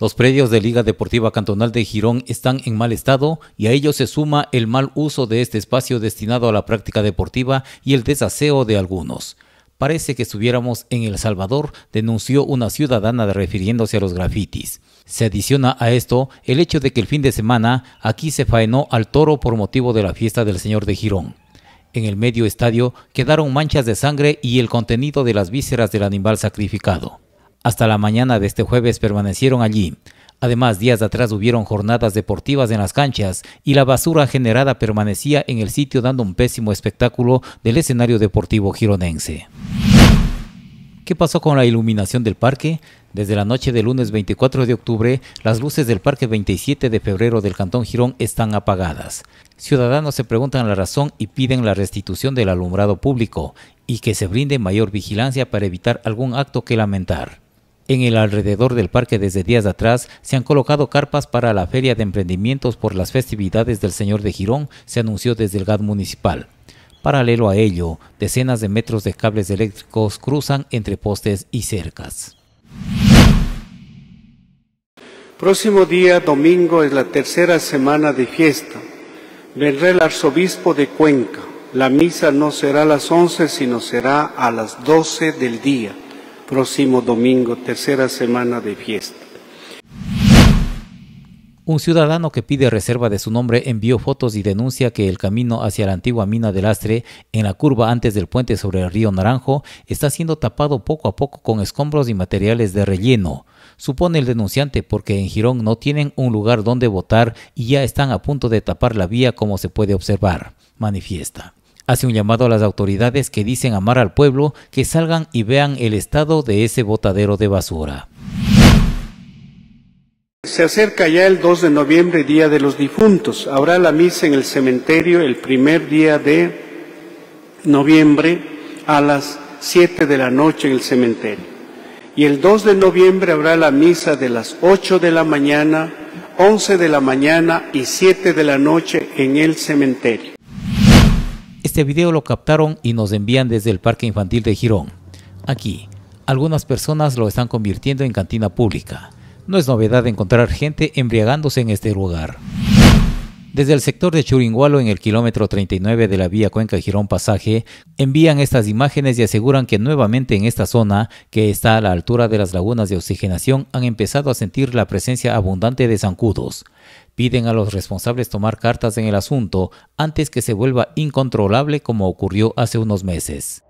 Los predios de Liga Deportiva Cantonal de Girón están en mal estado y a ello se suma el mal uso de este espacio destinado a la práctica deportiva y el desaseo de algunos. Parece que estuviéramos en El Salvador, denunció una ciudadana refiriéndose a los grafitis. Se adiciona a esto el hecho de que el fin de semana aquí se faenó al toro por motivo de la fiesta del Señor de Girón. En el medio estadio quedaron manchas de sangre y el contenido de las vísceras del animal sacrificado hasta la mañana de este jueves permanecieron allí. Además, días atrás hubieron jornadas deportivas en las canchas y la basura generada permanecía en el sitio dando un pésimo espectáculo del escenario deportivo gironense. ¿Qué pasó con la iluminación del parque? Desde la noche del lunes 24 de octubre, las luces del parque 27 de febrero del Cantón Girón están apagadas. Ciudadanos se preguntan la razón y piden la restitución del alumbrado público y que se brinde mayor vigilancia para evitar algún acto que lamentar. En el alrededor del parque desde días atrás se han colocado carpas para la feria de emprendimientos por las festividades del Señor de Girón, se anunció desde el GAD municipal. Paralelo a ello, decenas de metros de cables eléctricos cruzan entre postes y cercas. Próximo día, domingo, es la tercera semana de fiesta. Vendrá el arzobispo de Cuenca. La misa no será a las 11, sino será a las 12 del día próximo domingo, tercera semana de fiesta. Un ciudadano que pide reserva de su nombre envió fotos y denuncia que el camino hacia la antigua mina del Astre, en la curva antes del puente sobre el río Naranjo, está siendo tapado poco a poco con escombros y materiales de relleno. Supone el denunciante porque en Girón no tienen un lugar donde votar y ya están a punto de tapar la vía como se puede observar, manifiesta. Hace un llamado a las autoridades que dicen amar al pueblo que salgan y vean el estado de ese botadero de basura. Se acerca ya el 2 de noviembre, Día de los Difuntos. Habrá la misa en el cementerio el primer día de noviembre a las 7 de la noche en el cementerio. Y el 2 de noviembre habrá la misa de las 8 de la mañana, 11 de la mañana y 7 de la noche en el cementerio. Este video lo captaron y nos envían desde el Parque Infantil de Girón. Aquí, algunas personas lo están convirtiendo en cantina pública. No es novedad encontrar gente embriagándose en este lugar. Desde el sector de Churingualo, en el kilómetro 39 de la vía Cuenca Girón Pasaje, envían estas imágenes y aseguran que nuevamente en esta zona, que está a la altura de las lagunas de oxigenación, han empezado a sentir la presencia abundante de zancudos. Piden a los responsables tomar cartas en el asunto antes que se vuelva incontrolable como ocurrió hace unos meses.